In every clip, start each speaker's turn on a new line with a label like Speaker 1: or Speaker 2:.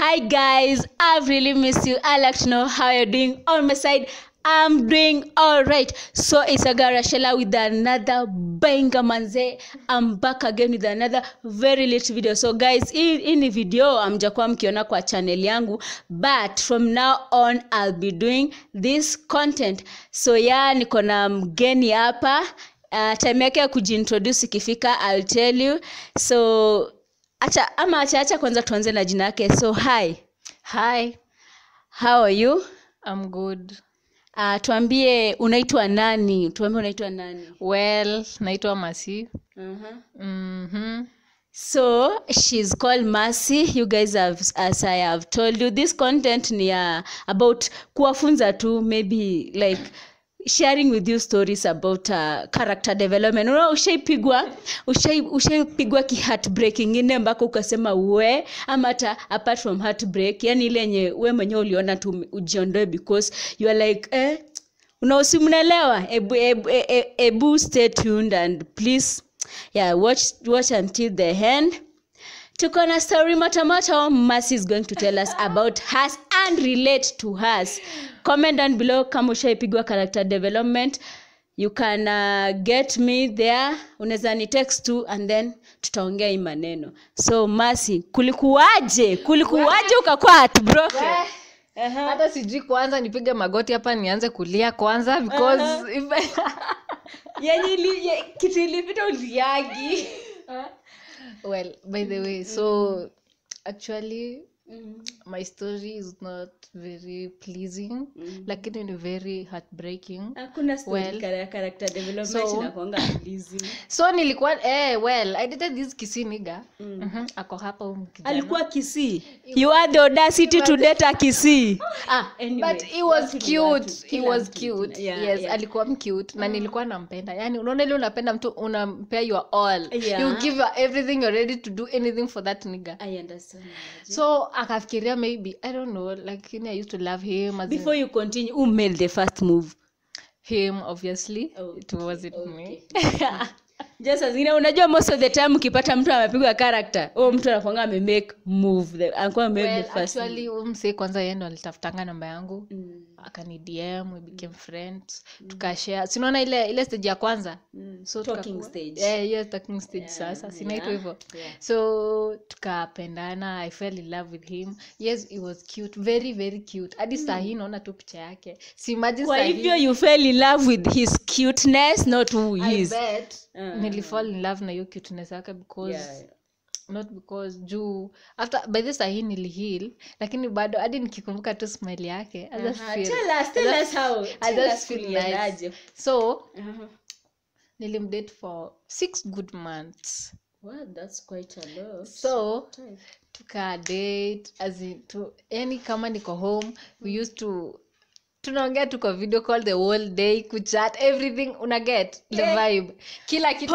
Speaker 1: Hi guys, I've really missed you. I like to know how you're doing on my side. I'm doing all right. So it's Agara Shela with another banger manze. I'm back again with another very late video. So guys, hii ni video jakuwa mkiona kwa channel yangu, but from now on I'll be doing this content. So yeah, niko na mgeni hapa. Uh, time yake ya kujintroduce ikifika I'll tell you. So acha ama acha acha kwanza tuanze na jina yake so hi hi how are you I'm good uh, tuambie unaitwa nani tuambie unaitwa nani well naitwa masi mm huh mm-hmm. so she's called masi you guys have, as i have told you this content ni uh, about kuwafunza tu maybe like sharing with you stories about uh, character development unaona ushaipigwa ushaipigwa ki heartbreak ingine ambako ukasema we ama hata apart from heartbreak yani ile yenye we mwenye uliona tu ujiondoe because you are like eh, unaosi mnaelewa hebu ebu, ebu, e, e, ebu stay tuned and please yeah watch watch until the end tuko na story motomoto masi is going to tell us about hers and relate to hers comment down below kama ushaipigwa character development you can uh, get me there unaweza ni text tu and then tutaongea hii maneno so masi kulikuwaje kulikuwaje ukakuwa heartbroken yeah. Uh-huh. hata sijui kwanza nipige
Speaker 2: magoti hapa nianze kulia kwanza because uh-huh. if... yani li, ye, kitu ilipita uliagi uh-huh. well by the way so actually mm. my story is not very pleasing mm. lakini ni very heartbreaking
Speaker 1: well,
Speaker 2: so, so nilikuwa eh well i dated this kisi niga mm. uh-huh. ako hapa
Speaker 1: alikuwa kisi you are the audacity to date a kisi
Speaker 2: ah, ah, but he was cute he was cute yeah, yes yeah. alikuwa mcute mm. na nilikuwa nampenda yani unaona ile unapenda mtu unampea your all yeah. you give your everything you're ready to do anything for that nigga i understand so akafikiria maybe i don't know lakini i used to love him as before in... you continue who made
Speaker 1: the first move
Speaker 2: him obviously okay. it wasn't okay. me
Speaker 1: just unajua most of the time ukipata mtu amepigwa character huo mtu anakwanga amemake move anakuwa well, msee kwanza yeye alitafutanga namba yangu mm
Speaker 2: akani dm we became mm. friends mm. tukashare sinaona ile ile stage ya kwanza mm. so talking stage. Eh, yeah, yeah, talking stage yeah. sasa sinaitwa yeah. hivyo yeah. so tukapendana i fell in love with him yes he was cute very very cute hadi mm. sahi naona tu picha yake si imagine kwa hivyo
Speaker 1: you fell in love with his cuteness not who he is I
Speaker 2: bet. Uh, mm. nilifall in love na hiyo cuteness yake because yeah, yeah not because juu after by this sahi nilihil lakini bado hadi nikikumbuka tu smile yake so nilimdate for six good months Well, So tukadate as yani kama niko home we used to tunaongea tuko video call the whole day kuchat everything unaget the eh. vibe kila kitu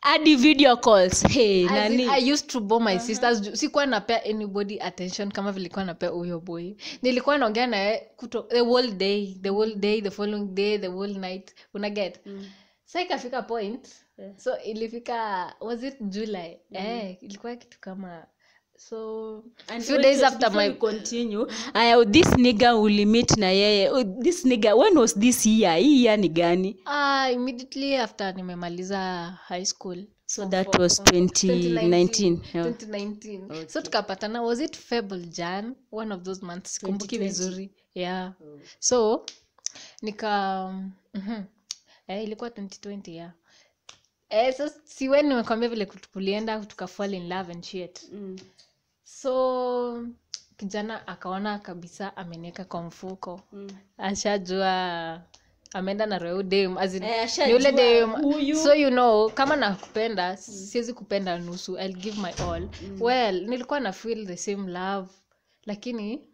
Speaker 2: hadi video calls hey, As nani in, i used to bore my uh-huh. sisters sikuwa napea anybody attention kama vilikuwa napea huyo boy nilikuwa naongea naye the whole day the whole day the following day the whole night una get mm. sa so, ikafika point yeah. so ilifika was it july mm. eh, ilikuwa kitu kama so and few days after my
Speaker 1: continue aya uh, oh, this nigga meet na yeye oh, this nigga when was this year hii year ni gani
Speaker 2: ah uh, immediately after nimemaliza high school so oh, that was 2019, 2019. Yeah. 2019. Okay. so tukapatana was it fable jan one of those months kumbuki vizuri yeah mm. so nika um, mm-hmm. eh, ilikuwa 2020 yeah eh, so si we nimekwambia vile kulienda tukafall in love and shit mm so kijana akaona kabisa ameneka kwa mfuko mm. ashajua ameenda na roho dem eh, yule dem so you know kama nakupenda mm. siwezi kupenda nusu I'll give my all mm. well nilikuwa na feel the same love lakini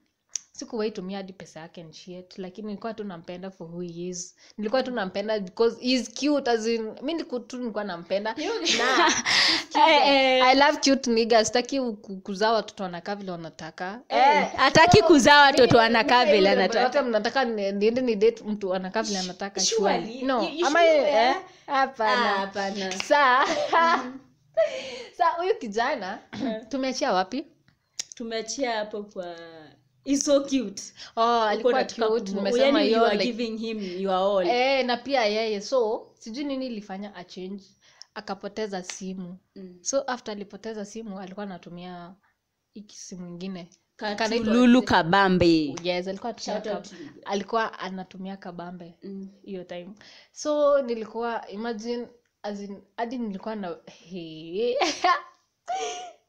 Speaker 2: sikuwahi tumia hadi pesa yake and shit lakini nilikuwa tu nampenda for who he is nilikuwa tu nampenda because he is cute as in mi tu nilikuwa nampenda na I, eh, eh, I love cute nigga sitaki kuzaa watoto wanakaa vile wanataka eh, hataki eh, kuzaa watoto wanakaa vile anataka mnataka niende ni date mtu anakaa vile anataka shwali no ama
Speaker 1: hapana
Speaker 2: saa saa huyu kijana tumeachia wapi
Speaker 1: tumeachia hapo kwa Ah, eh,
Speaker 2: na pia yeye so sijui nini ilifanya achange akapoteza simu mm. so after alipoteza simu alikuwa anatumia iki simu ingine lulu kabambe yes, alikuwa, alikuwa anatumia kabambe mm. hiyo mm. time so nilikuwa imagine hadi nilikuwa na hey. uh-uh.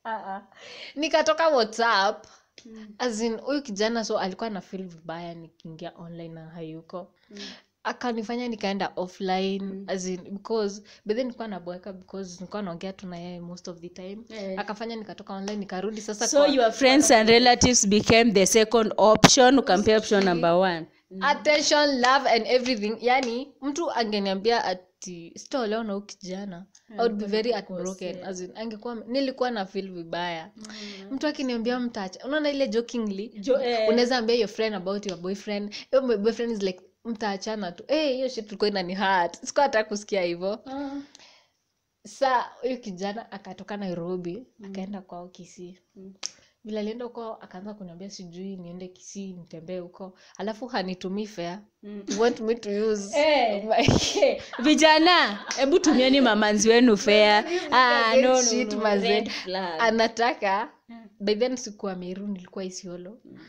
Speaker 2: Ah, ah. nikatoka whatsapp Mm. azin huyu kijana so alikuwa na fil vibaya nikiingia online na hayuko mm. akanifanya nikaenda offline mm. as because bedhe nilikuwa naboeka because nilikuwa naongea tu na yeye most of the time yeah. akafanya nikatoka online nikarudi
Speaker 1: sasa so kwa, your friends kwa... and relatives became the second option ukampea option number one
Speaker 2: mm. attention love and everything yani mtu angeniambia at sitolaona huu kijana mm-hmm. angekuwa nilikuwa na feel vibaya mm. mtu akiniambia mtacha unaona ile jokingly jo, eh. unaweza ambia your friend about your boyfriend your boyfriend is like mtaachana tu hey, eh, hiyo shit ina ni hat siku hata kusikia hivyo uh-huh. saa huyu kijana akatoka nairobi mm. akaenda kwao kisi mm vile alienda huko akaanza kuniambia sijui niende kisi nitembee huko alafu hanitumii
Speaker 1: fea mm. want me to use hey.
Speaker 2: Eh. hey.
Speaker 1: vijana hebu tumieni mamanzi wenu fea ah, no, no, shit, no,
Speaker 2: no, anataka hmm. by then sikuwa meru nilikuwa isiolo mm.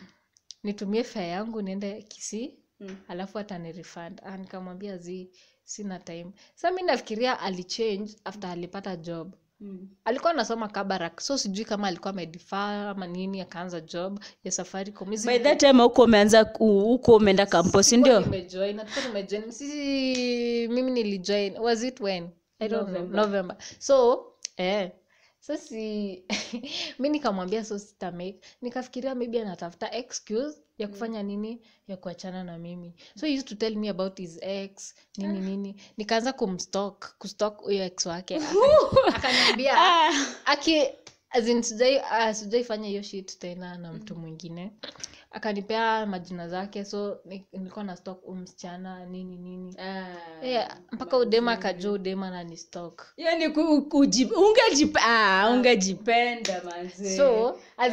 Speaker 2: nitumie fea yangu niende kisi mm. alafu atanirefund ah, nikamwambia zi sina time sa mi nafikiria alichange after alipata job mm mm. alikuwa anasoma kabarak so sijui kama alikuwa amedifa ama nini akaanza job ya safaricom by that time
Speaker 1: huko umeanza huko umeenda kampo sindio
Speaker 2: nimejoin hatukuwa nimejoin sisi mimi nilijoin was it when i don't november, know. november. so eh so si mi nikamwambia so sitamake nikafikiria maybe anatafuta excuse ya mm. kufanya nini ya kuachana na mimi so used to tell me about his ex nini ah. nini nikaanza kumstok kustok huyo ex wake akaniambia ah. aki sijai ah, fanya hiyo shit tena na mtu mwingine akanipea majina zake so nilikuwa na stock umsichana nini nini eh, yeah, mpaka udema akajua udema na ni stock
Speaker 1: yani ah, ah. ungejipenda so as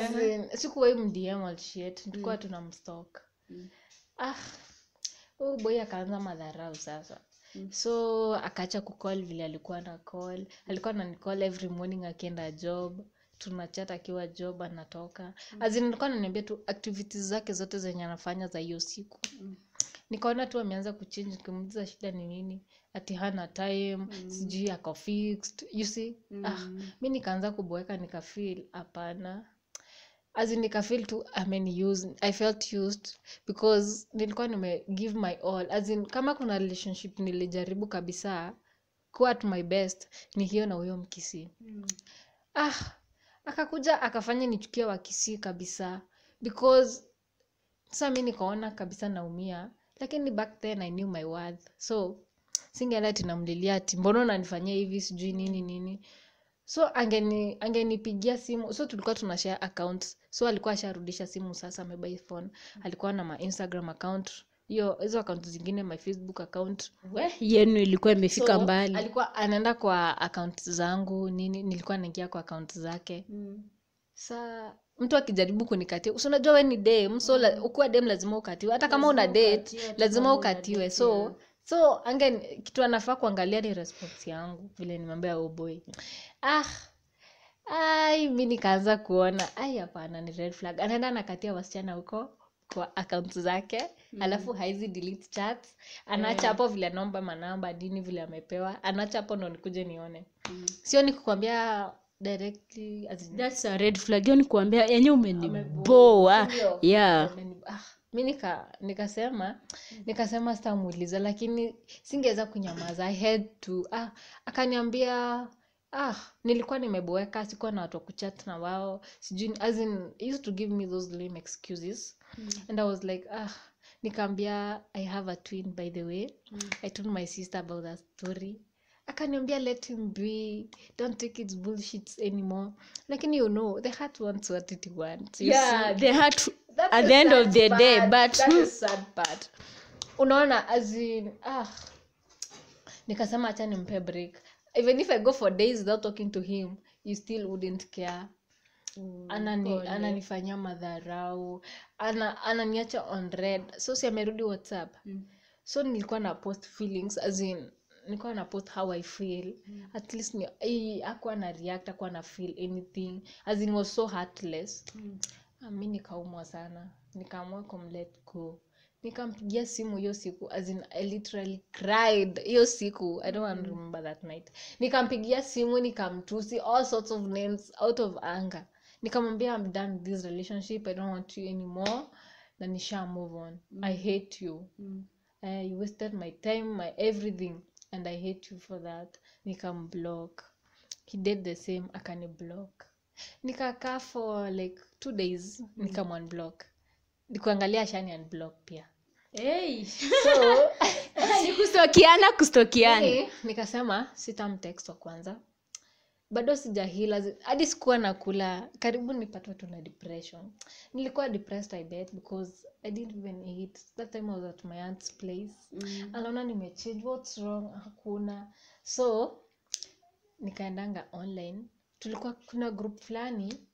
Speaker 2: mdm alshiet mm. tuna mstock mm. ah akaanza madharau sasa Mm. so akaacha kucall vile alikuwa na call alikuwa na nicall every morning akienda job tunachat akiwa job anatoka mm. nilikuwa naniambia tu activities zake zote zenye anafanya za hiyo siku mm. nikaona tu ameanza kuchange kimuuliza shida ni nini ati hana time mm. sijui ako fixed you see mm. ah, mi nikaanza kuboeka nikafeel hapana azin nikafeel tu ameniuse i felt used because nilikuwa nime give my all azin kama kuna relationship nilijaribu kabisa kuwa at my best ni hiyo na huyo mkisi mm. ah akakuja akafanya nichukia wakisii kabisa because sa mi nikaona kabisa naumia lakini back then i knew my worth so singeenda tinamlilia ati mbona unanifanyia hivi sijui nini nini so angeni angenipigia simu so tulikuwa share accounts so alikuwa asharudisha simu sasa amebuy phone alikuwa na ma instagram account hiyo hizo akaunti zingine my facebook account
Speaker 1: we mhm. eh, yenu ilikuwa imefika so, mbali alikuwa
Speaker 2: anaenda kwa akaunti zangu nini nilikuwa naingia kwa akaunti zake mm. saa mtu akijaribu kunikatia unajua we ni dem so la, mm. ukiwa dem lazima ukatiwe hata kama una date lazima ukatiwe so so ange kitu anafaa kuangalia ni response yangu vile nimeambia uboy ah ai mi nikaanza kuona ai hapana ni red flag anaenda anakatia wasichana huko kwa akaunti zake mm. alafu haizi delete chats anaacha hapo yeah. vile anaomba manamba dini vile amepewa anaacha hapo ndo nikuje nione mm. sio nikukwambia directly as that's a red flag
Speaker 1: yenye umeniboa yeah ah,
Speaker 2: mi nika nikasema nikasema sitamuuliza lakini singeweza kunyamaza i had to ah akaniambia ah nilikuwa nimeboeka sikuwa na watu wa kuchat na wao sijui as in used to give me those lame excuses mm. and i was like ah nikaambia i have a twin by the way mm. i told my sister about that story akaniambia let him be don't take its bullshits anymore lakini you know the heart wants what it wants you yeah, see? the heart That's at the end of the part. day but That is sad part. unaona as in, ah nikasema nimpe break even if i go for days without talking to him you still wouldn't care
Speaker 1: Mm, anani, ananifanyia
Speaker 2: madharau ana ananiacha on red so si amerudi whatsapp mm. so nilikuwa na post feelings as in nilikuwa na post how i feel mm. at least ni eh, akuwa na react akuwa na feel anything as in was so heartless mm. Ah, mi nikaumwa sana nikaamua kumlet go nikampigia simu hiyo siku as in I literally cried hiyo siku i don't want to mm. remember that night nikampigia simu nikamtusi all sorts of names out of anger nikamwambia i'm done with this relationship i don't want you anymore na nisha move on mm. i hate you mm. uh, you wasted my time my everything and i hate you for that nikamblock he did the same akani block nikakaa for like two days nikamwanblock mm. nikuangalia shani unblock pia hey. so,
Speaker 1: sikustokiana kustokiana hey,
Speaker 2: nikasema sitamtext wa kwanza bado sijahila hadi sikuwa nakula karibu nipatwa tu na depression nilikuwa depressed i bet because i didn't even eat that time i was at my aunt's place mm. anaona nimechange what's wrong hakuna so nikaendanga online tulikuwa kuna group fulani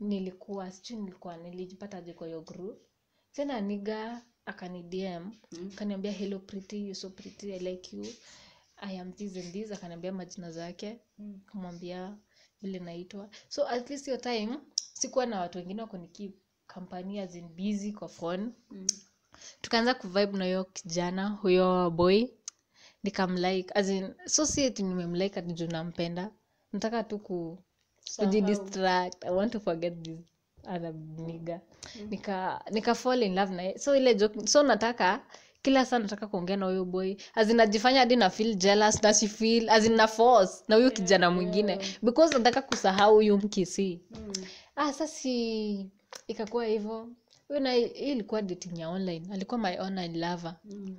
Speaker 2: nilikuwa sijui nilikuwa nilijipata je kwa hiyo group tena niga akanidm mm. kaniambia hello pretty you so pretty i like you i am this and this akaniambia majina zake mm. kamwambia vile naitwa so at least your time sikuwa na watu wengine wako niki company as in busy kwa phone mm. tukaanza kuvibe na hiyo kijana huyo boy nikamlike as in so si eti nimemlike atijuu nampenda nataka tu ku kujidistract i want to forget this arab niga mm. nataka kila saa nataka kuongea na huyo boy azinajifanya hadi na feel jealous na feel azina force na huyo kijana mwingine because nataka kusahau huyu mkisi mm. ah sasi ikakuwa hii ilikuwa dating ya online alikuwa my online lover mm.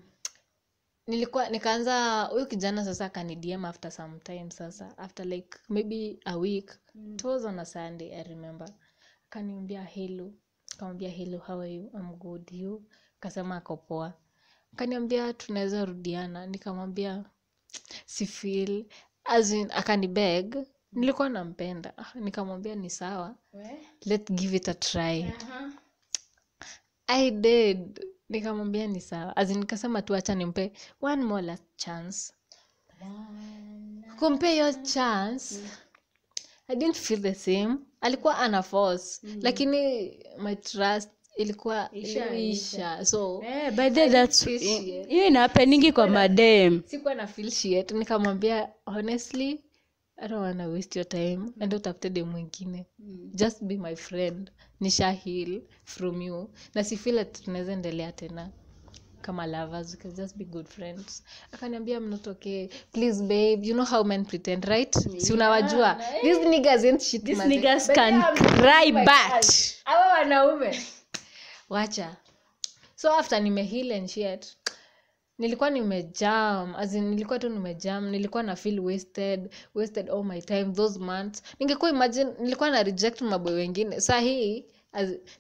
Speaker 2: nilikuwa nikaanza huyu kijana sasa akanidm after some time sasa after like maybe a week mm. on a sunday i remember kaniambia hello kamwambia hello how are you I'm good you kasema ako poa kaniambia tunaweza rudiana nikamwambia si feel as in akanibeg nilikuwa nampenda ah, nikamwambia ni sawa let give it a try uh-huh. i did nikamwambia ni sawa as in nikasema tu acha nimpe one more last chance kumpe your chance i didn't feel the same alikuwa ana force mm. lakini my trust ilikuwa isha so
Speaker 1: yeah, by the inapeningi kwa madem
Speaker 2: sikuwa na filshiet nikamwambia honestly i waste your time mm. utafute de mwingine
Speaker 1: mm. just
Speaker 2: be my friend nisha heal from you na si feel tunaweza endelea tena kama lovers we can just be good friends akaniambia mnotoke please babe you know how men pretend right yeah, si unawajua yeah. these niggas ain't shit these maze. niggas can cry but hawa wanaume wacha so after nimeheal and shit nilikuwa nimejam as in, nilikuwa tu nimejam nilikuwa na feel wasted wasted all my time those months ningekuwa imagine nilikuwa na reject maboy wengine saa hii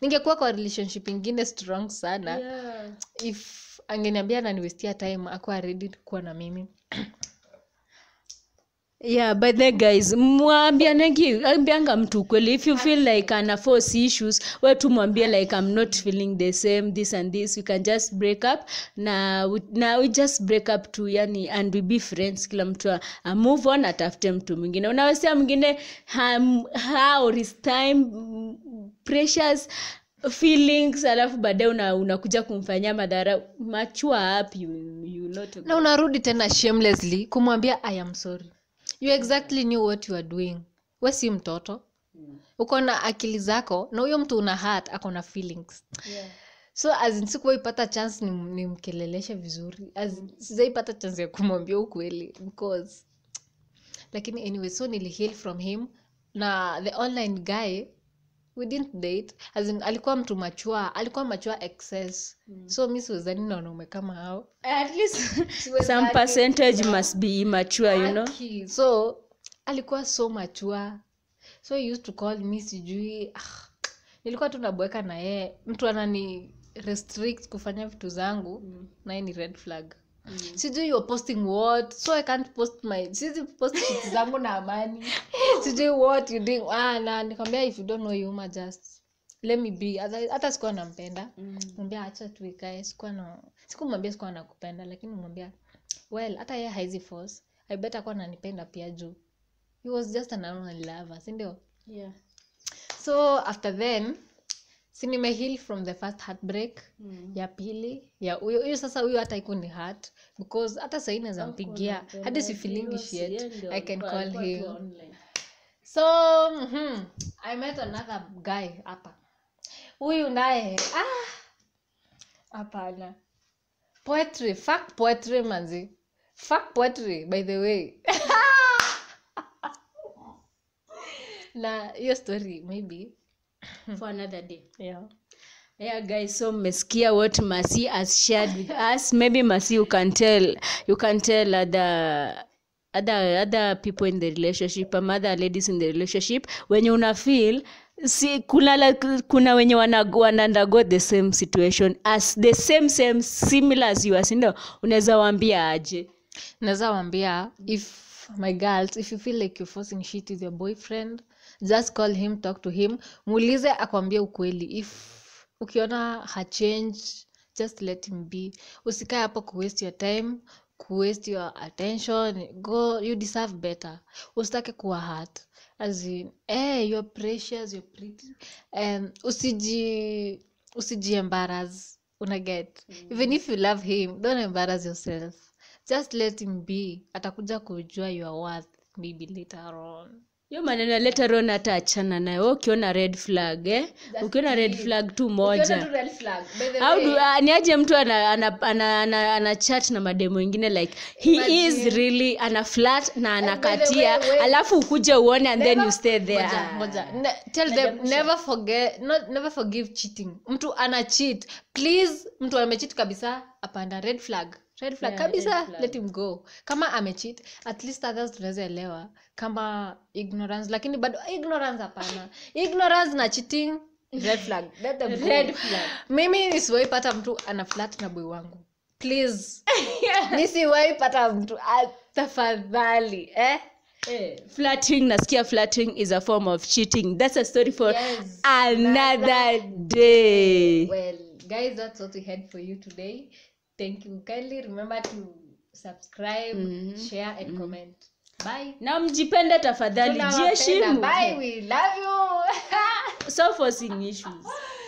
Speaker 2: ningekuwa kwa relationship ingine strong sana yeah. if angeniambia ananiwestia time akuwa ready kuwa na mimi
Speaker 1: yeah by the guys mwambianegi ambianga mtu kweli if you feel like ana force issues we tu like i'm not feeling the same this and this we can just break up na we, na we just break up to yani and we be friends kila mtu a move on atafute mtu mwingine unawasia mwingine how is time precious feelings alafu baadaye una, unakuja kumfanyia madhara machua up you, you not na unarudi tena shamelessly kumwambia i am sorry
Speaker 2: you exactly knew what you are doing we si mtoto mm. uko na akili zako na huyo mtu una heart ako na feelings yeah so sikuwa ipata chance nimkeleleshe ni, ni vizuri mm. sizaipata chance ya kumwambia ukweli because lakini anyway so nili heal from him na the online guy we didn't date as in alikuwa mtu machua alikuwa machua excess mm. so mi siwezani na
Speaker 1: wanaume kama hao
Speaker 2: at least some percentage
Speaker 1: must be immature you know
Speaker 2: so alikuwa so machua so he used to call me sijui ah, nilikuwa tu nabweka na yeye mtu anani restrict kufanya vitu zangu mm. naye ni red flag Mm. sijui you're posting what so i can't post my sisi post zangu na amani sijui what you doing ah, na nikwambia if you don't know just let me be hata sikuwa nampenda mm. acha tuikae sikuwa na sikumwambia sikuwa nakupenda lakini mwambia well hata yeye haizi force i bet akuwa nanipenda pia juu he was just an lover yeah. so after then si nime heal from the first heartbreak mm. ya pili ya huyo hiyo sasa huyo hata iko ni heart because hata sahii naweza mpigia hadi si feeling shit i can call him online. so mm-hmm, i met another guy hapa huyu naye ah hapana poetry fuck poetry manzi fuck poetry by the way
Speaker 1: na hiyo story maybe for another day yeah yeah guys so mmesikia what masi has shared with us maybe masi you can tell you can tell other other other people in the relationship um, ladies in the relationship wenye una feel si kuna kuna wenye wanaundergo the same situation as the same same similar as you asindo unaweza wambia aje naweza waambia if my
Speaker 2: girls if you feel like you're forcing shit with your boyfriend just call him talk to him muulize akwambie ukweli if ukiona hachange just let him be usikae hapo kuwaste your time kuwaste your attention go you deserve better usitake kuwa hurt as in eh you're precious your pretty um, usiji usijiembaras una get mm. even if you love him don't embaras yourself just let him be atakuja kujua your worth maybe later on
Speaker 1: hiyo maneno yaleta ro on hata achana nayo wewe ukiona red flag eh ukiona red flag tu moja au uh, ni aje mtu ana ana, ana, ana, ana chat na mademo wengine like he Imagine. is really ana flat na anakatia alafu ukuje uone and never, then you stay there moja,
Speaker 2: moja. Ne, tell na them jamusha. never forget not never forgive cheating mtu ana cheat please mtu amecheat kabisa apanda red flag red flag yeah, kabisa red flag. let him go kama amechit at least others tunaweza elewa kama ignorance lakini bado ignorance hapana ignorance na cheating red flag let them go. red flag mimi nisiwaipata mtu ana flat na boy wangu please yeah. nisiwaipata mtu tafadhali eh Hey, eh.
Speaker 1: flirting nasikia flatting is a form of cheating that's a story for yes, another, another day
Speaker 2: well guys that's what we had for you today thank you kindly remember to subscribe mm-hmm. share and mm-hmm. comment
Speaker 1: bye na mjipende tafadhali jieshimu bye we love you so for singing issues